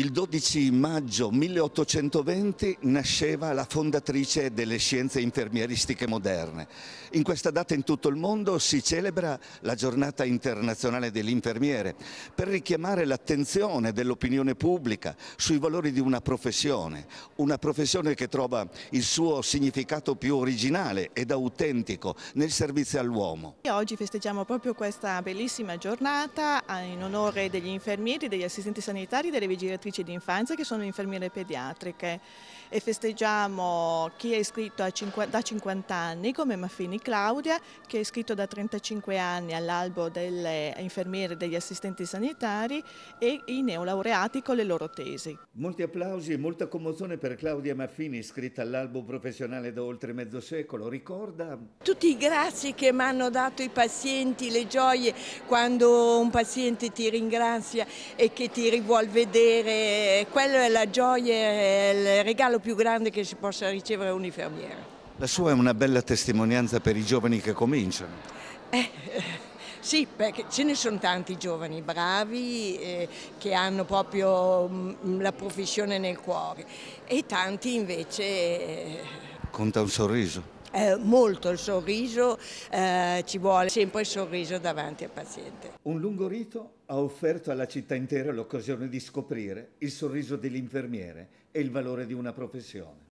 Il 12 maggio 1820 nasceva la fondatrice delle scienze infermieristiche moderne. In questa data in tutto il mondo si celebra la giornata internazionale dell'infermiere per richiamare l'attenzione dell'opinione pubblica sui valori di una professione, una professione che trova il suo significato più originale ed autentico nel servizio all'uomo. Oggi festeggiamo proprio questa bellissima giornata eh, in onore degli infermieri, degli assistenti sanitari, delle vigilatrici educatrici di infanzia che sono infermiere pediatriche e festeggiamo chi è iscritto 50, da 50 anni come Maffini Claudia che è iscritto da 35 anni all'albo delle infermiere e degli assistenti sanitari e i neolaureati con le loro tesi. Molti applausi e molta commozione per Claudia Maffini iscritta all'albo professionale da oltre mezzo secolo, ricorda? Tutti i grazie che mi hanno dato i pazienti, le gioie quando un paziente ti ringrazia e che ti rivuol vedere insegnare, eh, quella è la gioia, è il regalo più grande che si possa ricevere un infermiere. La sua è una bella testimonianza per i giovani che cominciano. Eh, eh sì, perché ce ne sono tanti giovani bravi eh, che hanno proprio mh, mm, la professione nel cuore e tanti invece... Eh... Conta un sorriso eh, molto il sorriso, eh, ci vuole sempre il sorriso davanti al paziente. Un lungo rito ha offerto alla città intera l'occasione di scoprire il sorriso dell'infermiere e il valore di una professione.